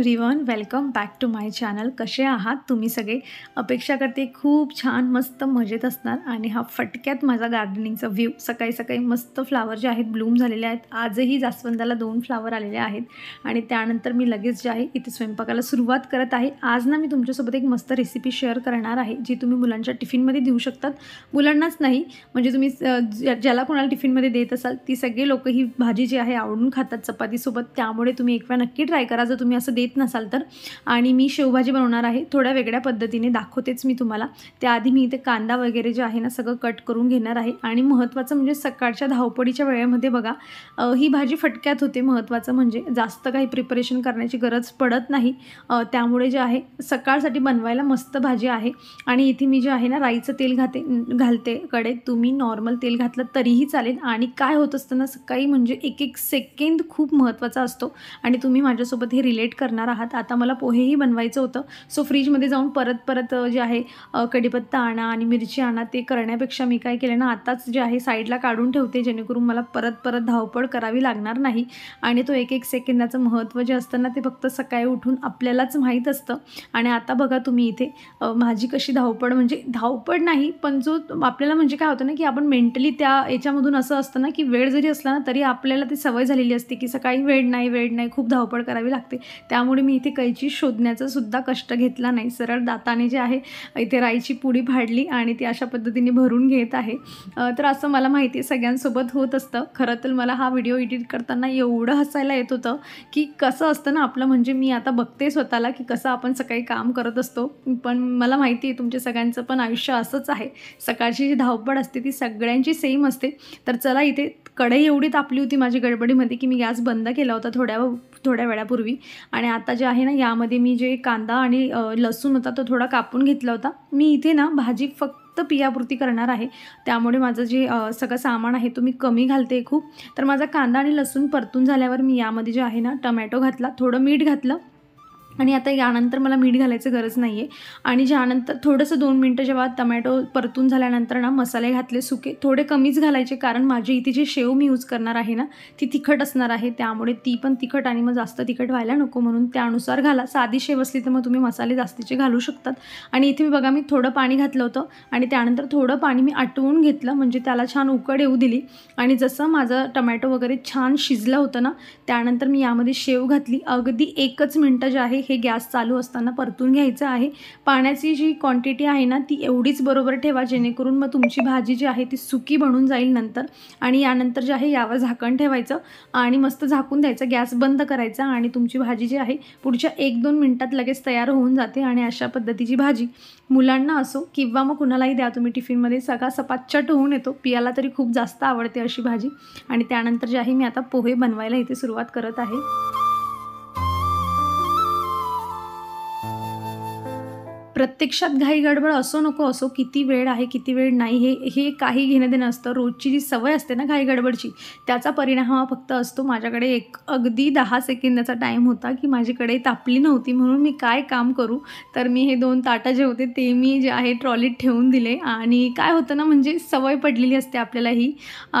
everyone welcome back to my channel कसे आहात तुम्ही सगळे अपेक्षा करते खूप छान मस्त मजेत असणार आणि हा फटक्यात माझा गार्डनिंगचा व्ह्यू सकाळी सकाळी मस्त फ्लावर जे आहेत ब्लूम झालेले आहेत आजही जास्वंदाला दोन फ्लावर आलेले आहेत आणि त्यानंतर मी लगेच जे आहे इथे स्वयंपाकाला सुरुवात करत आहे आज ना मी तुमच्यासोबत एक मस्त रेसिपी शेअर करणार आहे जी तुम्ही मुलांच्या टिफिनमध्ये देऊ शकतात मुलांनाच नाही म्हणजे तुम्ही ज्याला कोणाला टिफिनमध्ये देत असाल ती सगळे लोक ही भाजी जी आहे आवडून खातात चपातीसोबत त्यामुळे तुम्ही एक वेळा नक्की ट्राय करा जर तुम्ही असं देत येत नसाल तर आणि मी शेवभाजी बनवणार आहे थोड्या वेगळ्या पद्धतीने दाखवतेच मी तुम्हाला त्याआधी मी इथे कांदा वगैरे जे आहे ना सगळं कट करून घेणार आहे आणि महत्त्वाचं म्हणजे सकाळच्या धावपडीच्या वेळेमध्ये बघा ही भाजी फटक्यात होते महत्त्वाचं म्हणजे जास्त काही प्रिपरेशन करण्याची गरज पडत नाही त्यामुळे जे आहे सकाळसाठी बनवायला मस्त भाजी आहे आणि इथे मी जे आहे ना राईचं तेल घाते घालते कडे तुम्ही नॉर्मल तेल घातलं तरीही चालेल आणि काय होत असतं ना सकाळी म्हणजे एक एक सेकंद खूप महत्त्वाचा असतो आणि तुम्ही माझ्यासोबत हे रिलेट करणार करणार आहात आता मला पोहेही बनवायचं होतं सो फ्रीजमध्ये जाऊन परत परत जे आहे कढीपत्ता आणा आणि मिरची आणा ते करण्यापेक्षा मी काय केलं ना आताच जे आहे साईडला काढून ठेवते जेणेकरून मला परत परत धावपळ करावी लागणार नाही आणि तो एक एक सेकंदाचं महत्त्व जे असतं ना ते फक्त सकाळी उठून आपल्यालाच माहीत असतं आणि आता बघा तुम्ही इथे माझी कशी धावपळ म्हणजे धावपळ नाही पण जो आपल्याला म्हणजे काय होतं ना की आपण मेंटली त्या याच्यामधून असं असतं ना की वेळ जरी असला ना तरी आपल्याला ती सवय झालेली असते की सकाळी वेळ नाही वेळ नाही खूप धावपळ करावी लागते त्यामुळे त्यामुळे मी इथे कैची शोधण्याचा सुद्धा कष्ट घेतला नाही सरळ दाताने जे आहे इथे राईची पुडी फाडली आणि ती अशा पद्धतीने भरून घेत आहे तर असं मला माहिती आहे सगळ्यांसोबत होत असतं खरं तर मला हा व्हिडिओ एडिट करताना एवढं हसायला येत होतं की कसं असतं ना आपलं म्हणजे मी आता बघते स्वतःला की कसं आपण सकाळी काम करत असतो पण मला माहिती आहे तुमच्या सगळ्यांचं पण आयुष्य असंच आहे सकाळची जी धावपळ असते ती सगळ्यांची सेम असते तर चला इथे कढई एवढी तापली होती माझी गडबडीमध्ये की मी गॅस बंद केला होता थोड्या थोड्या वेळापूर्वी आणि आता जे आहे ना यामध्ये मी जे कांदा आणि लसूण होता तो थोडा कापून घेतला होता मी इथे ना भाजी फक्त पियापुरती करणार आहे त्यामुळे माझं जे सगळं सामान आहे तो मी कमी घालते खूप तर माझा कांदा आणि लसूण परतून झाल्यावर मी यामध्ये जे आहे ना टमॅटो घातला थोडं मीठ घातलं आणि आता यानंतर मला मीठ घालायचं गरज नाही आहे आणि ज्यानंतर थोडंसं दोन मिनटं जेव्हा टमॅटो परतून झाल्यानंतर ना मसाले घातले सुके थोडे कमीच घालायचे कारण माझी इथे जी शेव मी यूज करणार आहे ना ती तिखट असणार आहे त्यामुळे ती पण तिखट आणि मग जास्त तिखट व्हायला नको म्हणून त्यानुसार घाला साधी शेव असली तर मग तुम्ही मसाले जास्तीचे घालू शकतात आणि इथे मी बघा मी थोडं पाणी घातलं होतं आणि त्यानंतर थोडं पाणी मी आटवून घेतलं म्हणजे त्याला छान उकड येऊ दिली आणि जसं माझं टमॅटो वगैरे छान शिजलं होतं ना त्यानंतर मी यामध्ये शेव घातली अगदी एकच मिनटं जे आहे हे गॅस चालू असताना परतून घ्यायचं आहे पाण्याची जी क्वांटिटी आहे ना ती एवढीच बरोबर ठेवा जेणेकरून मग तुमची भाजी जी आहे ती सुकी बनून जाईल नंतर आणि यानंतर जे आहे यावर झाकण ठेवायचं आणि मस्त झाकून द्यायचं गॅस बंद करायचा आणि तुमची भाजी जी आहे पुढच्या एक दोन मिनटात लगेच तयार होऊन जाते आणि अशा पद्धतीची भाजी मुलांना असो किंवा मग कुणालाही द्या तुम्ही टिफिनमध्ये सगळा सपाचट होऊन येतो पियाला तरी खूप जास्त आवडते अशी भाजी आणि त्यानंतर जे आहे मी आता पोहे बनवायला इथे सुरुवात करत आहे प्रत्यक्षात घाई गडबड असो नको असो किती वेळ आहे किती वेळ नाही हे हे काही घेणं देणं असतं रोजची जी सवय असते ना घाई गडबडची त्याचा परिणाम हा फक्त असतो माझ्याकडे एक अगदी दहा सेकंदाचा टाईम होता की माझ्याकडे तापली नव्हती म्हणून मी काय काम करू तर मी हे दोन ताटा जे होते ते मी जे आहे ट्रॉलीत ठेवून दिले आणि काय होतं ना म्हणजे सवय पडलेली असते आपल्यालाही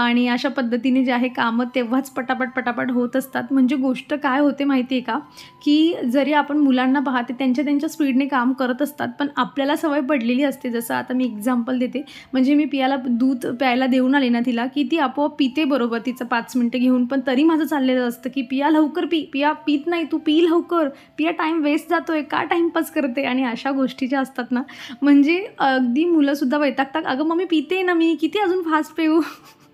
आणि अशा पद्धतीने जे आहे कामं तेव्हाच पटापट पटापट होत असतात म्हणजे गोष्ट काय होते माहिती आहे का की जरी आपण मुलांना पाहते त्यांच्या त्यांच्या स्पीडने काम करत असतात पण आपल्याला सवय पडलेली असते जसं आता मी एक्झाम्पल देते म्हणजे मी पियाला दूध प्यायला देऊन आले ना तिला की ती आपोआप पिते बरोबर तिचं पाच मिनटं घेऊन पण तरी माझं चाललेलं असतं की पिया लवकर पी पिया पित नाही तू पी लवकर पिया टाईम वेस्ट जातो आहे का टाईमपास करते आणि अशा गोष्टी ज्या असतात ना म्हणजे अगदी मुलंसुद्धा वैतागतात अगं मग मी पिते ना मी किती अजून फास्ट पेऊ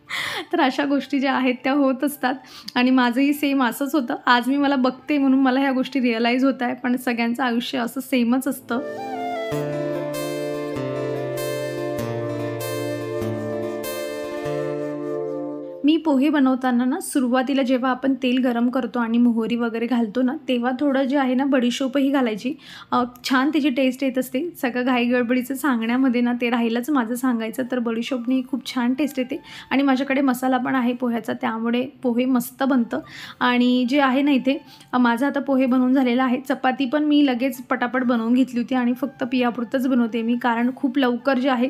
तर अशा गोष्टी ज्या आहेत त्या होत असतात आणि माझंही सेम असंच होतं आज मी मला बघते म्हणून मला ह्या गोष्टी रिअलाईज होत आहे पण सगळ्यांचं आयुष्य असं सेमच असतं मी पोहे बनवताना ना सुरुवातीला जेव्हा आपण तेल गरम करतो आणि मोहरी वगैरे घालतो ना तेव्हा थोडं जे आहे ना बडीशोपही घालायची छान त्याची टेस्ट येत असते सगळं घाई गडबडीचं सांगण्यामध्ये ना ते राहिलंच माझं सांगायचं तर बडीशोपनी खूप छान टेस्ट येते आणि माझ्याकडे मसाला पण आहे पोह्याचा त्यामुळे पोहे मस्त बनतं आणि जे आहे ना इथे माझं आता पोहे बनवून झालेला आहे चपाती पण मी लगेच पटापट बनवून घेतली होती आणि फक्त पियापुरतंच बनवते मी कारण खूप लवकर जे आहे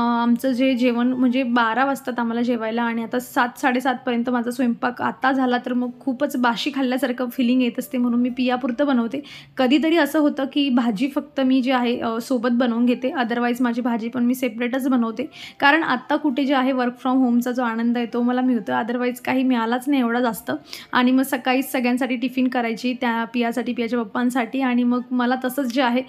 आमचं जे जेवण म्हणजे बारा वाजतात आम्हाला जेवायला आणि आता सात साडेसातपर्यंत माझा स्वयंपाक आता झाला तर मग खूपच बाशी खाल्ल्यासारखं फिलिंग येत असते म्हणून मी पियापुरतं बनवते कधीतरी असं होतं की भाजी फक्त मी जे आहे सोबत बनवून घेते अदरवाईज माझी भाजी पण मी सेपरेटच बनवते कारण आत्ता कुठे जे आहे वर्क फ्रॉम होमचा जो आनंद आहे तो मला मिळतो अदरवाईज काही मिळालाच नाही एवढा जास्त आणि मग सकाळीच सगळ्यांसाठी टिफिन करायची त्या पियासाठी पियाच्या पप्पांसाठी आणि मग मला तसंच जे आहे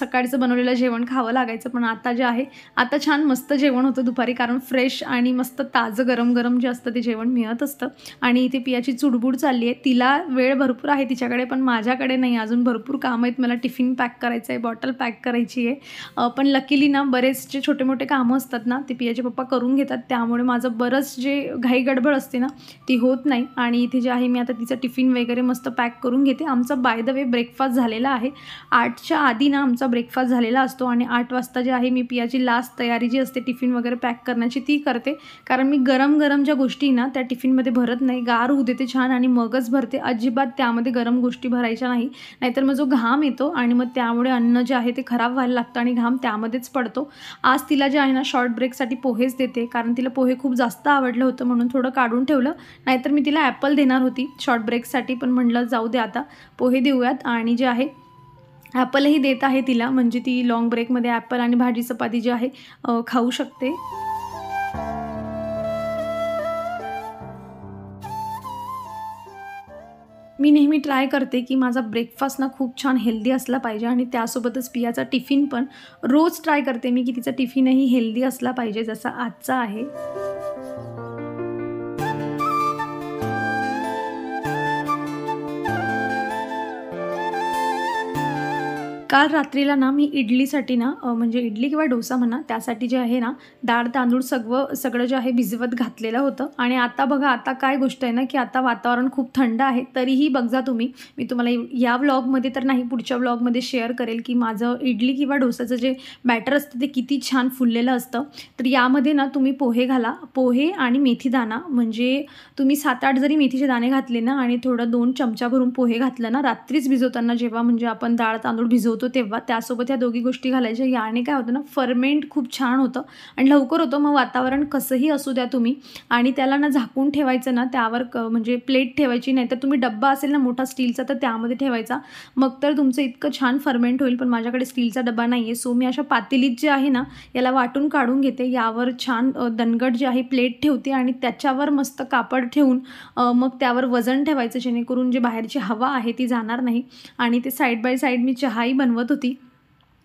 सकाळचं बनवलेलं जेवण खावं लागायचं पण आता जे आहे आता छान मस्त जेवण होतं दुपारी कारण फ्रेश आणि मस्त ताजं गरम गरम जे जास्त ते जेवण मिळत असतं आणि इथे पियाची चुडबुड चालली आहे तिला वेळ भरपूर आहे तिच्याकडे पण माझ्याकडे नाही अजून भरपूर कामं आहेत मला टिफिन पॅक करायचं आहे बॉटल पॅक करायची आहे पण लकीली ना बरेच जे छोटे मोठे कामं असतात ना ते पियाचे पप्पा करून घेतात त्यामुळे माझं बरंच जे घाई गडबड असते ना ती होत नाही आणि इथे जे आहे मी आता तिचं टिफिन वगैरे मस्त पॅक करून घेते आमचा बाय द वे ब्रेकफास्ट झालेला आहे आठच्या आधी ना आमचा ब्रेकफास्ट झालेला असतो आणि आठ वाजता जे आहे मी पियाची लास्ट तयारी जी असते टिफिन वगैरे पॅक करण्याची ती करते कारण मी गरम गरम ज्या गोष्टी ना त्या टिफिनमध्ये भरत नाही गार होऊ देते छान आणि मगच भरते अजिबात त्यामध्ये गरम गोष्टी भरायच्या नाही नाहीतर मग जो घाम येतो आणि मग त्यामुळे अन्न जे आहे ते खराब व्हायला लागतं आणि घाम त्यामध्येच पडतो आज तिला जे आहे ना शॉर्ट ब्रेकसाठी पोहेच देते कारण तिला पोहे खूप जास्त आवडलं होतं म्हणून थोडं काढून ठेवलं नाहीतर मी तिला ॲपल देणार होती शॉर्ट ब्रेकसाठी पण म्हणलं जाऊ दे आता पोहे देऊयात आणि जे आहे ॲपलही देत आहे तिला म्हणजे ती लॉंग ब्रेकमध्ये ॲपल आणि भाजी चपाती जी आहे खाऊ शकते मी नेहमी ट्राय करते की माझा ब्रेकफास्ट ना खूप छान हेल्दी असला पाहिजे आणि त्यासोबतच पियाचा टिफिन पण रोज ट्राय करते मी की तिचा टिफिनही हेल्दी असला पाहिजे जसा आजचा आहे काल रात्रीला ना मी इडलीसाठी ना म्हणजे इडली किंवा डोसा म्हणा त्यासाठी जे आहे ना डाळ तांदूळ सगळं सगळं जे आहे भिजवत घातलेलं होतं आणि आता बघा आता काय गोष्ट आहे ना की आता वातावरण खूप थंड आहे तरीही बघा तुम्ही मी तुम्हाला या व्लॉगमध्ये तर नाही पुढच्या व्लॉगमध्ये शेअर करेल की माझं इडली किंवा डोसाचं जे बॅटर असतं ते किती छान फुललेलं असतं तर यामध्ये ना तुम्ही पोहे घाला पोहे आणि दाणा म्हणजे तुम्ही सात आठ जरी मेथीचे दाणे घातले ना आणि थोडं दोन चमचा भरून पोहे घातलं ना रात्रीच भिजवताना जेव्हा म्हणजे आपण डाळ तांदूळ भिजवतो होतो तेव्हा त्यासोबत ह्या दोघी गोष्टी घालायच्या याने काय होतं ना फर्मेंट खूप छान होतं आणि लवकर होतं मग वातावरण कसंही असू द्या तुम्ही आणि त्याला ना झाकून ठेवायचं ना त्यावर क म्हणजे प्लेट ठेवायची नाही तर तुम्ही डब्बा असेल ना मोठा स्टीलचा तर त्यामध्ये ठेवायचा मग तर तुमचं इतकं छान फर्मेंट होईल पण माझ्याकडे स्टीलचा डब्बा नाही आहे सो मी अशा पातेलीत जे आहे ना याला वाटून काढून घेते यावर छान दणगट जे आहे प्लेट ठेवते आणि त्याच्यावर मस्त कापड ठेवून मग त्यावर वजन ठेवायचं जेणेकरून जे बाहेरची हवा आहे ती जाणार नाही आणि ते साईड बाय साईड मी चहाही बनवते जाणवत होती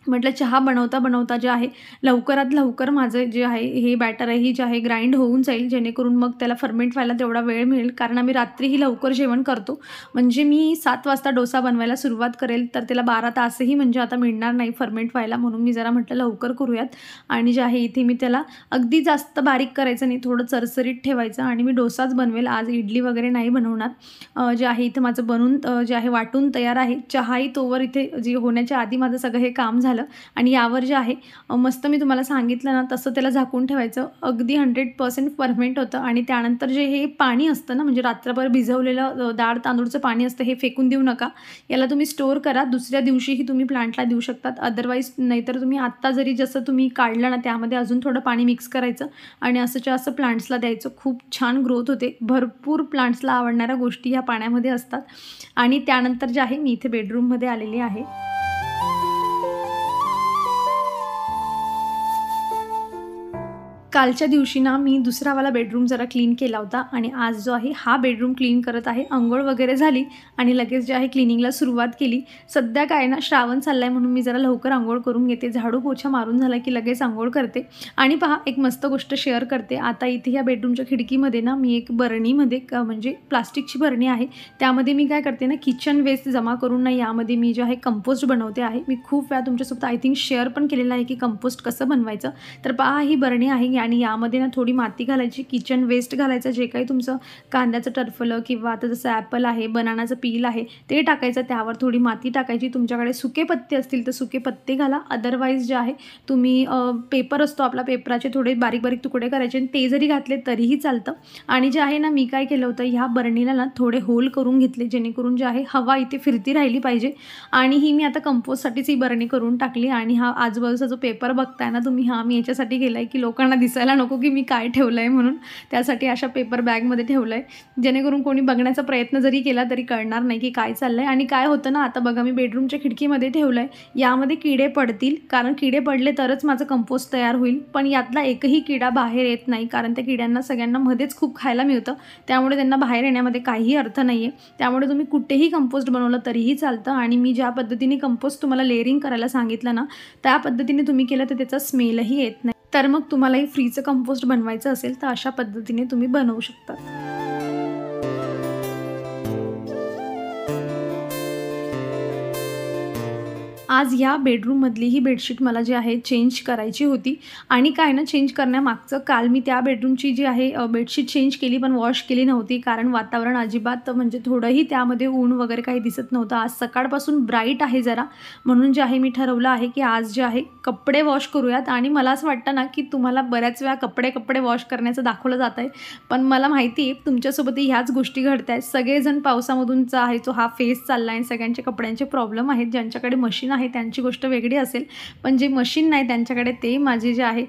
म्हटलं चहा बनवता बनवता जे आहे लवकरात लवकर माझं जे आहे हे बॅटर आहे ही जे आहे ग्राइंड होऊन जाईल जेणेकरून मग त्याला फर्मेंट व्हायला तेवढा वेळ मिळेल कारण आम्ही रात्रीही लवकर जेवण करतो म्हणजे मी सात वाजता डोसा बनवायला सुरुवात करेल तर त्याला बारा तासही म्हणजे आता मिळणार नाही फर्मेंट व्हायला म्हणून मी जरा म्हटलं लवकर करूयात आणि जे आहे इथे मी त्याला अगदी जास्त बारीक करायचं नाही थोडं चरसरीत ठेवायचं आणि मी डोसाच बनवेल आज इडली वगैरे नाही बनवणार जे आहे इथे माझं बनून जे आहे वाटून तयार आहे चहाही तोवर इथे जे होण्याच्या आधी माझं सगळं हे काम झालं झालं आणि यावर जे आहे मस्त मी तुम्हाला सांगितलं ना तसं त्याला झाकून ठेवायचं अगदी हंड्रेड पर्सेंट परमेंट होतं आणि त्यानंतर जे हे पाणी असतं ना म्हणजे रात्रभर भिजवलेलं डाळ तांदूळचं पाणी असतं हे फेकून देऊ नका याला तुम्ही स्टोअर करा दुसऱ्या दिवशीही तुम्ही प्लांटला देऊ शकतात अदरवाईज नाहीतर तुम्ही आत्ता जरी जसं तुम्ही काढलं ना त्यामध्ये अजून थोडं पाणी मिक्स करायचं आणि असंच्या असं प्लांट्सला द्यायचं खूप छान ग्रोथ होते भरपूर प्लांट्सला आवडणाऱ्या गोष्टी ह्या पाण्यामध्ये असतात आणि त्यानंतर जे आहे मी इथे बेडरूममध्ये आलेली आहे कालच्या दिवशी ना मी दुसरावाला बेडरूम जरा क्लीन केला होता आणि आज जो आहे हा बेडरूम क्लीन करत आहे अंघोळ वगैरे झाली आणि लगेच जे आहे क्लिनिंगला सुरुवात केली सध्या काय ना श्रावण चाललाय आहे म्हणून मी जरा लवकर आंघोळ करून घेते झाडू पोछा मारून झाला की लगेच आंघोळ करते आणि पहा एक मस्त गोष्ट शेअर करते आता इथे ह्या बेडरूमच्या खिडकीमध्ये ना मी एक बरणीमध्ये म्हणजे प्लास्टिकची बरणी आहे त्यामध्ये मी काय करते ना किचन वेस्ट जमा करून ना यामध्ये मी जे आहे कंपोस्ट बनवते आहे मी खूप वेळा तुमच्यासोबत आय थिंक शेअर पण केलेलं आहे की कंपोस्ट कसं बनवायचं तर पहा ही बरणी आहे आणि यामध्ये ना थोडी माती घालायची किचन वेस्ट घालायचं जे काही तुमचं कांद्याचं टर्फलं किंवा आता जसं ॲपल आहे बनानाचं पील आहे ते टाकायचं त्यावर थोडी माती टाकायची तुमच्याकडे सुके पत्ते असतील तर सुके पत्ते घाला अदरवाईज जे आहे तुम्ही पेपर असतो आपला पेपराचे थोडे बारीक बारीक तुकडे करायचे आणि ते जरी घातले तरीही चालतं आणि जे आहे ना मी काय केलं होतं ह्या बरणीला ना थोडे होल करून घेतले जेणेकरून जे आहे हवा इथे फिरती राहिली पाहिजे आणि ही मी आता कंपोजसाठीच ही बरणी करून टाकली आणि हा आजूबाजूचा जो पेपर बघताय ना तुम्ही हा मी याच्यासाठी केला की लोकांना दिस दिसायला नको की मी काय ठेवलं आहे म्हणून त्यासाठी अशा पेपर बॅगमध्ये ठेवलं आहे जेणेकरून कोणी बघण्याचा प्रयत्न जरी केला तरी कळणार नाही की काय चाललं आहे आणि काय होतं ना आता बघा मी बेडरूमच्या खिडकीमध्ये ठेवलं आहे यामध्ये किडे पडतील कारण किडे पडले तरच माझं कंपोस्ट तयार होईल पण यातला एकही किडा बाहेर येत नाही कारण त्या किड्यांना सगळ्यांना मध्येच खूप खायला मिळतं त्यामुळे त्यांना बाहेर येण्यामध्ये काहीही अर्थ नाही आहे त्यामुळे तुम्ही कुठेही कंपोस्ट बनवलं तरीही चालतं आणि मी ज्या पद्धतीने कंपोस्ट तुम्हाला लेअरिंग करायला सांगितलं ना त्या पद्धतीने तुम्ही केलं तर त्याचा स्मेलही येत नाही तर मग तुम्हालाही फ्रीचं कंपोस्ट बनवायचं असेल तर अशा पद्धतीने तुम्ही बनवू शकता आज ह्या बेडरूममधली ही बेडशीट मला जी आहे चेंज करायची होती आणि काय ना चेंज करण्यामागचं काल मी त्या बेडरूमची जी आहे बेडशीट चेंज केली पण वॉश केली नव्हती कारण वातावरण अजिबात म्हणजे थोडंही त्यामध्ये ऊन वगैरे काही दिसत नव्हतं आज सकाळपासून ब्राईट आहे जरा म्हणून जे आहे मी ठरवलं आहे की आज जे आहे कपडे वॉश करूयात आणि मला असं वाटतं ना की तुम्हाला बऱ्याच वेळा कपडे कपडे वॉश करण्याचं दाखवलं जात आहे पण मला माहिती आहे तुमच्यासोबतही ह्याच गोष्टी घडत आहेत सगळेजण पावसामधूनचा आहे तो हा फेस चालला आहे सगळ्यांचे कपड्यांचे प्रॉब्लेम आहेत ज्यांच्याकडे मशीन आहे आहे त्यांची गोष्ट वेगळी असेल पण जे मशीन नाही त्यांच्याकडे ते माझे जे आहे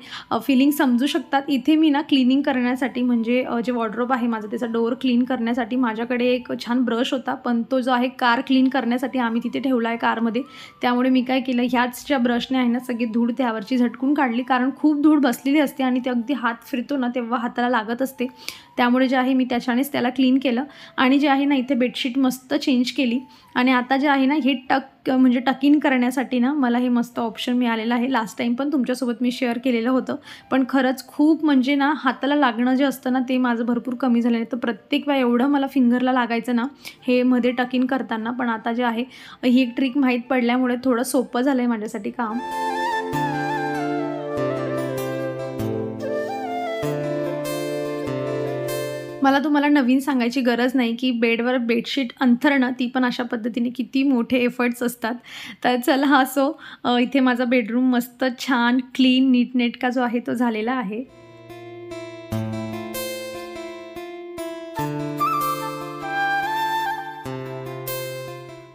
फिलिंग समजू शकतात इथे मी ना क्लिनिंग करण्यासाठी म्हणजे जे वॉर्ड्रोब आहे माझा त्याचा डोअर क्लीन करण्यासाठी माझ्याकडे एक छान ब्रश होता पण तो जो आहे कार क्लीन करण्यासाठी आम्ही तिथे ठेवला आहे कारमध्ये त्यामुळे मी काय केलं ह्याच ज्या ब्रशने आहे ना सगळी धूळ त्यावरची झटकून काढली कारण खूप धूळ बसलेली असते आणि ते अगदी हात फिरतो ना तेव्हा हाताला लागत असते त्यामुळे जे आहे मी त्याच्यानेच त्याला क्लीन केलं आणि जे आहे ना इथे बेडशीट मस्त चेंज केली आणि आता जे आहे ना हे टक म्हणजे इन करण्यासाठी ना मला हे मस्त ऑप्शन मिळालेलं आहे लास्ट टाईम पण तुमच्यासोबत मी शेअर केलेलं होतं पण खरंच खूप म्हणजे ना हाताला लागणं जे असतं ना ते माझं भरपूर कमी झालेलं आहे तर प्रत्येक वेळा एवढं मला फिंगरला लागायचं ना हे मध्ये टक इन करताना पण आता जे आहे ही एक ट्रिक माहीत पडल्यामुळे थोडं सोपं झालं आहे माझ्यासाठी काम मला तुम्हाला नवीन सांगायची गरज नाही की बेडवर बेडशीट अंथरणं ती पण अशा पद्धतीने किती मोठे एफर्ट्स असतात तर चला हा इथे माझा बेडरूम मस्त छान क्लीन नीटनेटका जो आहे तो झालेला आहे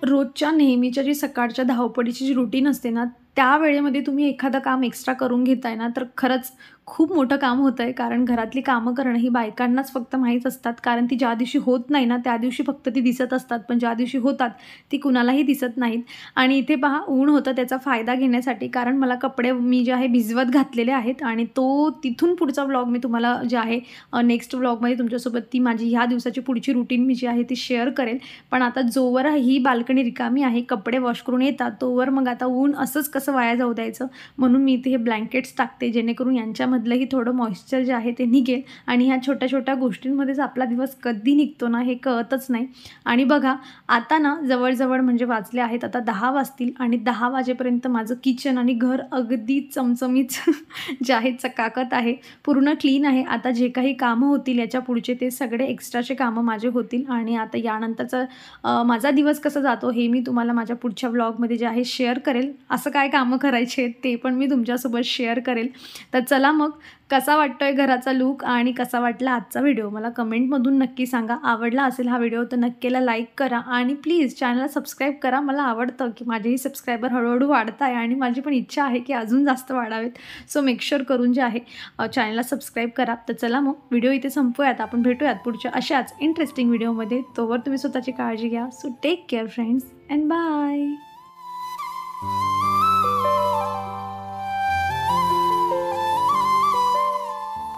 रोजच्या नेहमीच्या जी सकाळच्या धावपडीची जी रुटीन असते ना त्या वेळेमध्ये तुम्ही एखादं काम एक्स्ट्रा करून घेताय ना तर खरंच खूप मोठं काम होतं आहे कारण घरातली कामं करणं ही बायकांनाच फक्त माहीत असतात कारण ती ज्या दिवशी होत नाही ना त्या दिवशी फक्त ती दिसत असतात पण ज्या दिवशी होतात ती कुणालाही दिसत नाहीत आणि इथे पहा ऊन होतं त्याचा फायदा घेण्यासाठी कारण मला कपडे मी जे आहे भिजवत घातलेले आहेत आणि तो तिथून पुढचा ब्लॉग मी तुम्हाला जे आहे नेक्स्ट ब्लॉगमध्ये तुमच्यासोबत ती माझी ह्या दिवसाची पुढची रुटीन मी जी आहे ती शेअर करेल पण आता जोवर ही बाल्कनी रिकामी आहे कपडे वॉश करून येतात तोवर मग आता ऊन असंच कसं वाया जाऊ द्यायचं म्हणून मी इथे हे ब्लँकेट्स टाकते जेणेकरून यांच्यामधलंही थोडं मॉइश्चर जे आहे ते निघेल आणि ह्या छोट्या छोट्या गोष्टींमध्येच आपला दिवस कधी निघतो ना हे कळतच नाही आणि बघा आता ना जवळजवळ म्हणजे वाचले आहेत आता दहा वाजतील आणि दहा वाजेपर्यंत माझं किचन आणि घर अगदी चमचमीच जे आहे चकाकत आहे पूर्ण क्लीन आहे आता जे काही कामं होतील याच्या पुढचे ते सगळे एक्स्ट्राचे कामं माझे होतील आणि आता यानंतरचा माझा दिवस कसा जातो हे मी तुम्हाला माझ्या पुढच्या ब्लॉगमध्ये जे आहे शेअर करेल असं काय कामं करायचे आहेत ते पण मी तुमच्यासोबत शेअर करेल तर चला मग कसा वाटतो आहे घराचा लूक आणि कसा वाटला आजचा व्हिडिओ मला कमेंटमधून नक्की सांगा आवडला असेल हा व्हिडिओ तर नक्कीला लाईक करा आणि प्लीज चॅनलला सबस्क्राईब करा मला आवडतं की माझेही सबस्क्रायबर हळूहळू वाढत आहे आणि माझी पण इच्छा आहे की अजून जास्त वाढावेत सो मेकशुअर करून जे आहे चॅनलला सबस्क्राईब करा तर चला मग व्हिडिओ इथे संपूयात आपण भेटूयात पुढच्या अशाच इंटरेस्टिंग व्हिडिओमध्ये तोवर तुम्ही स्वतःची काळजी घ्या so take care friends and bye